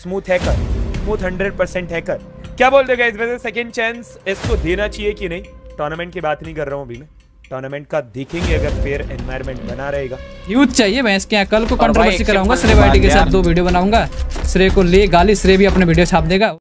Smooth hacker smooth hundred percent hacker क्या बोल हो इस वजह सेकेंड चांस इसको देना चाहिए कि नहीं टूर्नामेंट की बात नहीं कर रहा हूँ अभी मैं टूर्नामेंट का देखेंगे अगर फेयर एनवायरमेंट बना रहेगा यूथ चाहिए मैं इसके कल को कंट्रोवर्सी कराऊंगा श्रेय के साथ दो वीडियो बनाऊंगा श्रेय को ले गाली श्रेय भी अपने वीडियो छाप देगा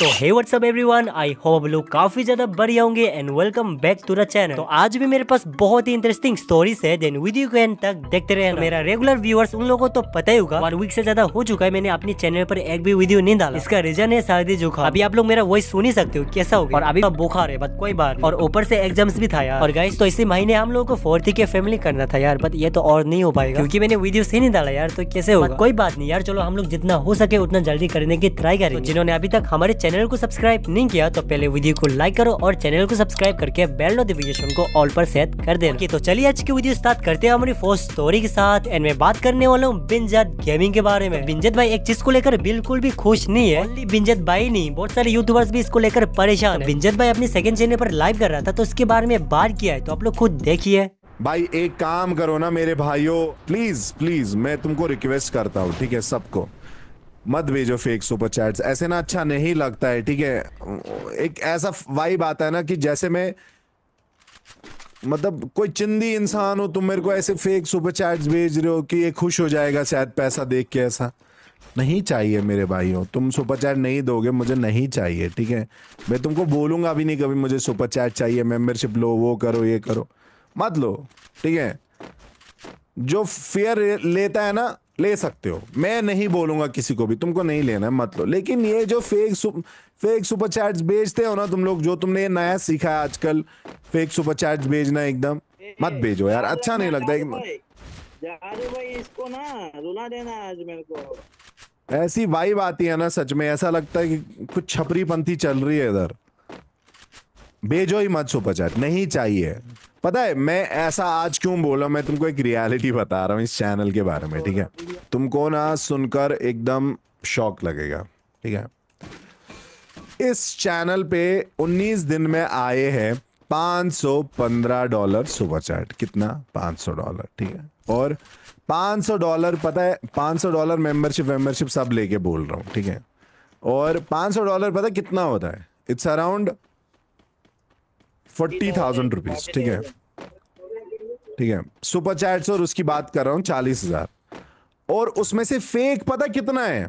तो hey what's up everyone I hope लोग काफी ज्यादा बढ़िया होंगे and welcome back to the channel तो आज भी मेरे पास बहुत ही इंटरेस्टिंग स्टोरीज है देन विद यू कैन तक देखते रहे तो मेरा रेगुलर व्यूअर्स उन लोगों को तो पता ही होगा और वीक से ज्यादा हो चुका है मैंने अपने चैनल पर एक भी वीडियो नहीं डाला इसका रीजन है सर्दी जुकाम अभी आप लोग मेरा वॉइस सुनी सकते हो कैसा होगा और अभी बुखार है बट कोई बात और ऊपर से एग्जाम्स भी था यार और गाइस तो इसी महीने हम लोग को फोर्थ के फैमिली करना था यार बट ये तो और नहीं हो पाएगा क्यूँकी मैंने वीडियो से नहीं डाला यार तो कैसे होगा कोई बात नहीं यार चलो हम लोग जितना हो सके उतना जल्दी करने की ट्राई करें तो जिन्होंने अभी तक हमारे चैनल को सब्सक्राइब नहीं किया तो पहले वीडियो को लाइक करो और चैनल को सब्सक्राइब करके बेल नोटिफिकेशन को ऑल पर सेट कर दे okay, तो चलिए आज की वीडियो स्टार्ट करते हैं हमारी फोर्स स्टोरी के साथ एंड मैं बात करने वाला हूँ बिंजत गेमिंग के बारे में बिंजत भाई एक चीज को लेकर बिल्कुल भी खुश नहीं है बिंजत भाई नहीं बहुत सारे यूट्यूबर्स भी इसको लेकर परेशान बिंजत भाई अपने सेकंड चैनल पर लाइव कर रहा था तो उसके बारे में बात किया है तो आप लोग खुद देखिए भाई एक काम करो ना मेरे भाइयों प्लीज प्लीज मैं तुमको रिक्वेस्ट करता हूँ ठीक है सबको मत भेजो फेक सुपर चैट्स ऐसे ना अच्छा नहीं लगता है ठीक है एक ऐसा वाइब आता है ना कि जैसे मैं मतलब कोई चिंदी इंसान हो तुम मेरे को ऐसे फेक सुपर चैट्स भेज रहे हो कि ये खुश हो जाएगा शायद पैसा देख के ऐसा नहीं चाहिए मेरे भाइयों तुम सुपर चैट नहीं दोगे मुझे नहीं चाहिए ठीक है मैं तुमको बोलूंगा अभी नहीं कभी मुझे सुपर चैट चाहिए मेम्बरशिप लो वो करो ये करो मत लो ठीक है जो फेयर लेता है ना ले सकते हो मैं नहीं बोलूंगा किसी को भी तुमको नहीं लेना है मत लो लेकिन ये जो फेक सुप, फेक सुपर चैट्स बेचते हो ना तुम लोग जो तुमने ये नया सीखा है आजकल फेक सुपर चैट्स भेजना एकदम मत भेजो यार अच्छा नहीं लगता एकदम ऐसी वाइब आती है ना सच में ऐसा लगता है कि कुछ छपरी पंथी चल रही है इधर भेजो ही मत सुपर चैट नहीं चाहिए पता है मैं ऐसा आज क्यों बोल रहा हूँ मैं तुमको एक रियलिटी बता रहा हूँ इस चैनल के बारे में ठीक है तुमको ना सुनकर एकदम शौक लगेगा ठीक है इस चैनल पे 19 दिन में आए हैं 515 डॉलर सुपर चैट कितना 500 डॉलर ठीक है और 500 डॉलर पता है 500 डॉलर मेंबरशिप वेम्बरशिप सब लेके बोल रहा हूँ ठीक है और 500 डॉलर पता है कितना होता है it's around forty thousand rupees ठीक है ठीक है सुपर चैट्स और उसकी बात कर रहा हूं चालीस हजार और उसमें से फेक पता कितना है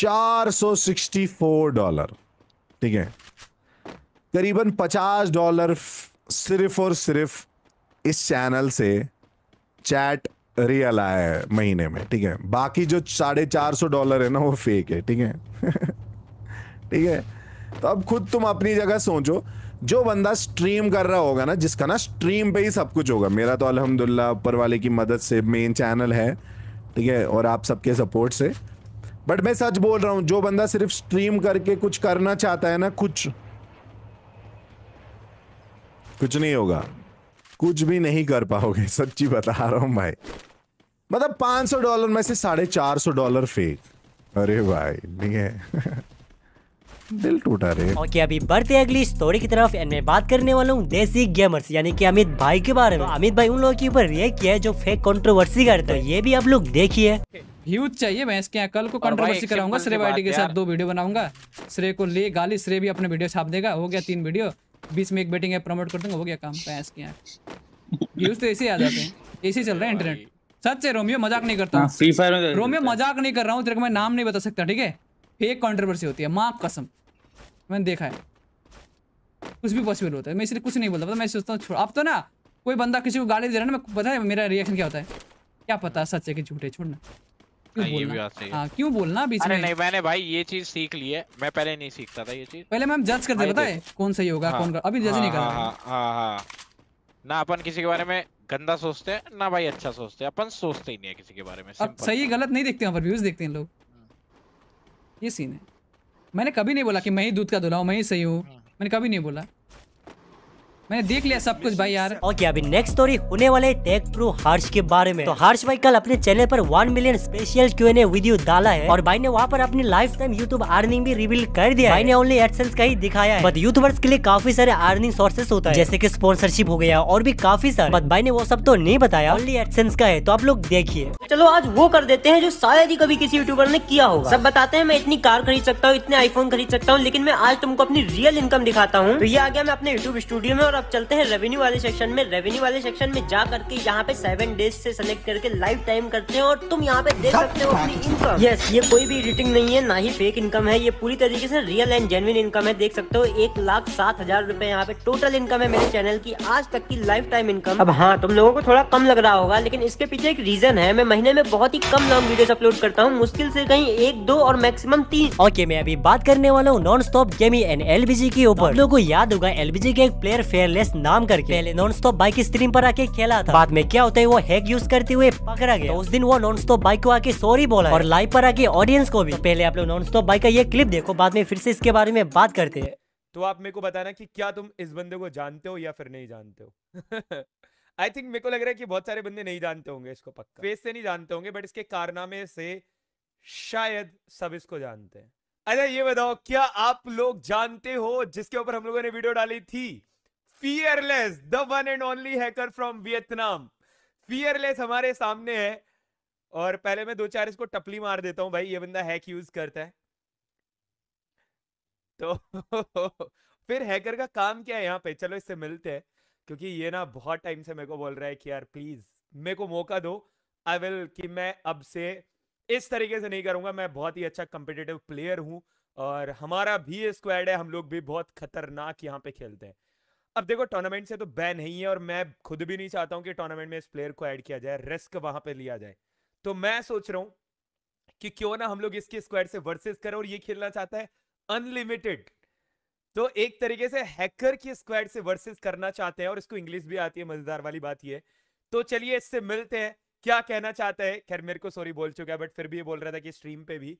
चार सौ सिक्सटी फोर डॉलर ठीक है करीबन पचास डॉलर सिर्फ और सिर्फ इस चैनल से चैट रियल आया है महीने में ठीक है बाकी जो साढ़े चार सौ डॉलर है ना वो फेक है ठीक है ठीक है तो अब खुद तुम अपनी जगह सोचो जो बंदा स्ट्रीम कर रहा होगा ना जिसका ना स्ट्रीम पे ही सब कुछ होगा मेरा तो अलहमदिल्ला ऊपर वाले की मदद से मेन चैनल है ठीक है और आप सबके सपोर्ट से बट मैं सच बोल रहा हूँ जो बंदा सिर्फ स्ट्रीम करके कुछ करना चाहता है ना कुछ कुछ नहीं होगा कुछ भी नहीं कर पाओगे सच्ची बता रहा हूँ भाई मतलब 500 डॉलर में से साढ़े चार सौ डॉलर फेक अरे भाई नहीं है दिल टूटा रे ओके अभी बढ़ते अगली स्टोरी की तरफ एंड मैं बात करने वाला हूँ देसी गेमर्स यानी कि अमित भाई के बारे में अमित भाई उन लोगों के ऊपर रिएक्ट किया है जो फेक कंट्रोवर्सी करते हैं ये भी आप लोग देखिए व्यूज चाहिए मैं इसके कल को कंट्रोवर्सी कराऊंगा श्रेय बाटी के साथ दो वीडियो बनाऊंगा श्रेय को ले गाली श्रेय भी अपने वीडियो छाप देगा हो गया तीन वीडियो बीच में एक बैटिंग है प्रमोट कर दूंगा हो गया काम पैस के यहाँ व्यूज तो ऐसे आ जाते हैं ऐसे चल रहा है इंटरनेट सच है रोमियो मजाक नहीं करता फ्री फायर हाँ, में रोमियो मजाक नहीं कर रहा हूँ तेरे को मैं नाम नहीं बता सकता ठीक है फेक कंट्रोवर्सी होती है माफ कसम मैंने देखा है कुछ भी पॉसिबल होता है मैं इसलिए कुछ नहीं बोलता पता मैं सोचता हूँ आप तो ना कोई बंदा किसी को गाली दे रहा है ना मैं पता है मेरा रिएक्शन क्या होता है क्या पता सच है कि झूठे छोड़ना हाँ, हाँ, क्यों बोलना बीच में नहीं मैंने भाई ये चीज सीख ली है मैं पहले नहीं सीखता था ये चीज पहले मैं जज करते पता है कौन सही होगा हाँ। कौन अभी जज नहीं कर रहा ना अपन किसी के बारे में गंदा सोचते हैं ना भाई अच्छा सोचते हैं अपन सोचते ही नहीं है किसी के बारे में अब सही गलत नहीं देखते हैं पर व्यूज देखते हैं लोग हम्म। ये सीन है मैंने कभी नहीं बोला कि मैं ही दूध का धुला हूँ मैं ही सही हूँ हाँ। मैंने कभी नहीं बोला मैंने देख लिया सब कुछ भाई यार ओके अभी नेक्स्ट स्टोरी होने वाले टेक प्रो हर्ष के बारे में तो हर्ष भाई कल अपने चैनल पर one million special Q N video डाला है और भाई ने वहाँ पर अपनी लाइफ टाइम यूट्यूब अर्निंग भी रिवील कर दिया भाई ने ओनली एडसेंस का ही दिखाया है बट यूट्यूबर्स के लिए काफी सारे अर्निंग सोर्सेस होता है जैसे की स्पॉन्सरशिप हो गया और भी काफी सारे बट भाई ने वो सब तो नहीं बताया ओनली एडसेंस का है तो आप लोग देखिए चलो आज वो कर देते हैं जो शायद ही कभी किसी यूट्यूबर ने किया होगा सब बताते हैं मैं इतनी कार खरीद सकता हूँ इतने आईफोन खरीद सकता हूँ लेकिन मैं आज तुमको अपनी रियल इनकम दिखाता हूँ तो ये आ गया मैं अपने यूट्यूब स्टूडियो में और अब चलते हैं रेवेन्यू वाले सेक्शन में रेवेन्यू वाले सेक्शन में जा करके यहाँ पे सेवन डेज से सेलेक्ट करके लाइफ टाइम करते हैं और तुम यहाँ पे देख सकते हो अपनी इनकम यस ये कोई भी एडिटिंग नहीं है ना ही फेक इनकम है ये पूरी तरीके से रियल एंड जेनविन इनकम है देख सकते हो एक लाख सात हजार रूपए यहाँ पे टोटल इनकम है मेरे चैनल की आज तक की लाइफ टाइम इनकम अब हाँ तुम लोगों को थोड़ा कम लग रहा होगा लेकिन इसके पीछे एक रीजन है मैं महीने में बहुत ही कम लॉन्ग वीडियो अपलोड करता हूँ मुश्किल से कहीं एक दो और मैक्सिमम तीन ओके मैं अभी बात करने वाला हूँ non stop Gamey and LBG के ऊपर लोगों को याद होगा एलबीजी के एक प्लेयर फेयर केयरलेस नाम करके पहले नॉन स्टॉप बाइक स्ट्रीम पर आके खेला था बाद में क्या होता है वो हैक यूज करते हुए पकड़ा गया तो उस दिन वो नॉन स्टॉप बाइक को आके सॉरी बोला और लाइव पर आके ऑडियंस को भी तो पहले आप लोग नॉन स्टॉप बाइक का ये क्लिप देखो बाद में फिर से इसके बारे में बात करते है तो आप मेरे को बताना की क्या तुम इस बंदे को जानते हो या फिर नहीं जानते हो आई थिंक मेरे को लग रहा है कि बहुत सारे बंदे नहीं जानते होंगे इसको पक्का फेस से नहीं जानते होंगे बट इसके कारनामे से शायद सब इसको जानते हैं अच्छा ये बताओ क्या आप लोग जानते हो जिसके ऊपर हम लोगों ने वीडियो डाली थी Fearless the one and only hacker from Vietnam Fearless हमारे सामने है और पहले मैं दो चार इसको टपली मार देता हूं भाई ये बंदा हैक यूज करता है तो फिर हैकर का काम क्या है यहाँ पे चलो इससे मिलते हैं क्योंकि ये ना बहुत टाइम से मेरे को बोल रहा है कि यार प्लीज मेरे को मौका दो आई विल कि मैं अब से इस तरीके से नहीं करूंगा मैं बहुत ही अच्छा कंपिटेटिव प्लेयर हूँ और हमारा भी स्क्वाड है हम लोग भी बहुत खतरनाक यहाँ पे खेलते हैं अब देखो टूर्नामेंट से तो बैन नहीं है और मैं खुद भी नहीं चाहता हूँ कि टूर्नामेंट में इस प्लेयर को ऐड किया जाए रिस्क वहां पर लिया जाए तो मैं सोच रहा हूँ कि क्यों ना हम लोग इसके स्क्वाड से वर्सेस करें और ये खेलना चाहता है अनलिमिटेड तो एक तरीके से हैकर की स्क्वाड से वर्सेस करना चाहते हैं और इसको इंग्लिश भी आती है मजेदार वाली बात ये तो चलिए इससे मिलते हैं क्या कहना चाहता है खैर मेरे को सॉरी बोल चुका है बट फिर भी ये बोल रहा था कि स्ट्रीम पे भी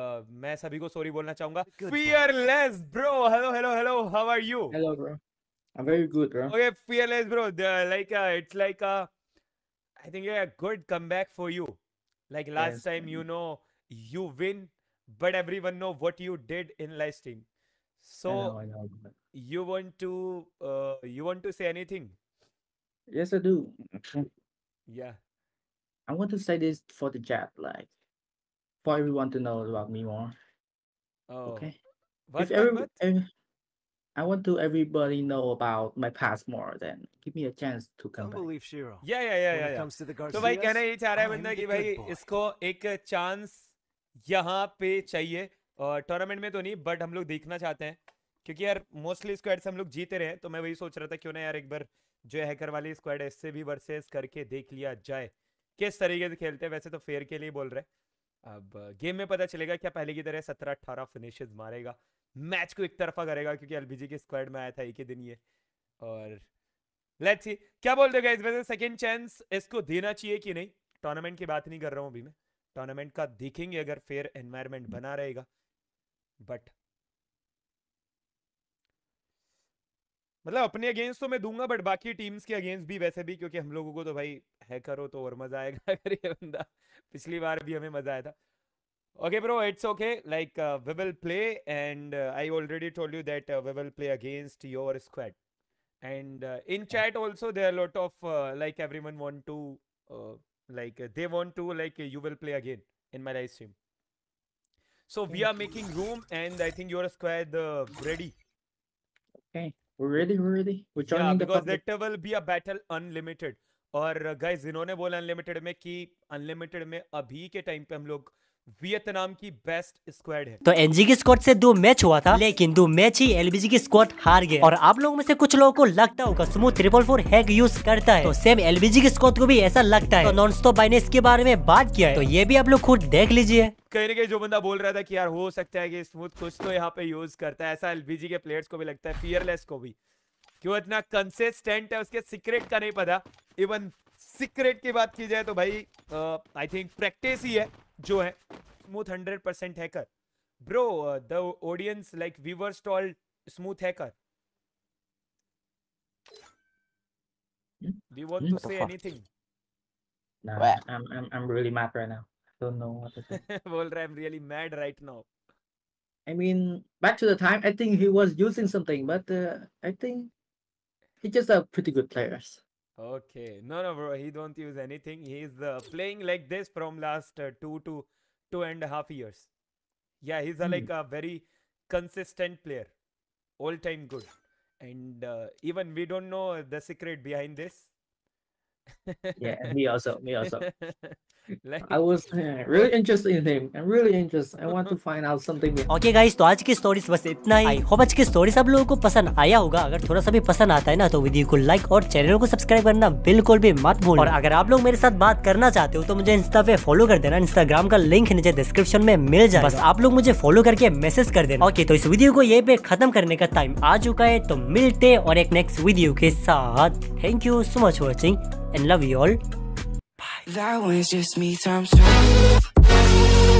Uh, मैं सभी को सॉरी बोलना चाहूंगा Fearless bro hello hello hello how are you hello bro I'm very good, bro. Okay, fearless, bro. The, like uh, it's like a, uh, I think yeah, a good comeback for you. Like last yes. time, you know, you win, but everyone know what you did in last team. So I know, I know. you want to uh, you want to say anything? Yes, I do. yeah, I want to say this for the chat, like for everyone to know about me more. Oh. Okay. What, if, everyone. I want to everybody know about my past more than give me a chance to come back. believe Shiro. Yeah, yeah, yeah, yeah. Comes to the तो भाई कहना ये चाह रहा है बंदा कि भाई इसको एक चांस यहाँ पे चाहिए और टूर्नामेंट में तो नहीं बट हम लोग देखना चाहते हैं क्योंकि यार मोस्टली स्क्वाड से हम लोग जीते रहे तो मैं वही सोच रहा था क्यों ना यार एक बार जो हैकर वाली स्क्वाड ऐसे भी वर्सेस करके देख लिया जाए किस तरीके से खेलते हैं वैसे तो फेयर के लिए बोल रहे अब गेम में पता चलेगा क्या पहले की तरह सत्रह अट्ठारह फिनिशेज मारेगा मैच को एक तरफा करेगा क्योंकि एलबीजी के स्क्वाड में आया था एक ही दिन ये और लेट्स सी क्या बोलते हो गाइस वैसे सेकंड चांस इसको देना चाहिए कि नहीं टूर्नामेंट की बात नहीं कर रहा हूं अभी मैं टूर्नामेंट का देखेंगे अगर फेयर एनवायरमेंट बना रहेगा बट मतलब अपने अगेंस्ट तो मैं दूंगा बट बाकी टीम्स के अगेंस्ट भी वैसे भी क्योंकि हम लोगों को तो भाई है करो तो और मजा आएगा अगर ये बंदा पिछली बार भी हमें मजा आया था Okay, bro, it's okay. Like, uh, we will play, and uh, I already told you that uh, we will play against your squad. And uh, in chat also, there are a lot of uh, like everyone want to uh, like they want to like you will play again in my live stream. So we are making room, and I think your squad ready. Okay, we're ready. We're ready. We're joining yeah, because the that will be a battle unlimited. Or और guys इन्होंने बोला unlimited. में कि unlimited में अभी के time पे हम लोग वियतनाम की बेस्ट स्क्वाड है तो एनजी की स्क्वाड से दो मैच हुआ था लेकिन दो मैच ही एलबीजी की स्क्वाड हार गए और आप लोगों में से कुछ लोगों को लगता होगा Sumo triple four hack use करता है तो सेम एलबीजी की स्क्वाड को भी ऐसा लगता है तो नॉन स्टॉप भाई ने इसके बारे में बात किया है तो ये भी आप लोग खुद देख लीजिए कहीं ना कहीं जो बंदा बोल रहा था कि यार हो सकता है कि स्मूथ कुछ तो यहाँ पे यूज करता है ऐसा एलबीजी के प्लेयर्स को भी लगता है फियरलेस को भी क्यों इतना कंसिस्टेंट है उसके सीक्रेट का नहीं पता इवन सीक्रेट की बात की जाए तो भाई आई थिंक प्रैक्टिस ही है जो है smooth hundred percent hacker bro the audience like viewers tall smooth hacker Do you want to say anything? No, I'm, I'm, I'm really mad right now. Don't know what to say. well, I'm really mad right now. I mean, back to the time, I think he was using something, but uh, I think he's just a pretty good players. Okay. No, no, bro. He don't use anything. He's uh, playing like this from last uh, two to two and a half years. Yeah, he's uh, mm. like hmm. a very consistent player, all time good, and uh, even we don't know the secret behind this. yeah, me also, me also. I was uh, really interested in him. I'm really interested. I want to find out something Okay guys, तो आज की stories बस इतना ही। I hope आज की stories आप लोगों को पसंद आया होगा। अगर थोड़ा सा भी पसंद आता है ना तो वीडियो को लाइक और चैनल को सब्सक्राइब करना बिल्कुल भी मत भूल और अगर आप लोग मेरे साथ बात करना चाहते हो तो मुझे इंस्टा पे फॉलो कर देना इंस्टाग्राम का लिंक नीचे डिस्क्रिप्शन में मिल जाए बस आप लोग मुझे फॉलो करके मैसेज कर देना ओके तो इस वीडियो को ये पे खत्म करने का टाइम आ चुका है तो मिलते और एक नेक्स्ट वीडियो के साथ thank you so much watching and love you all That one's just me times two.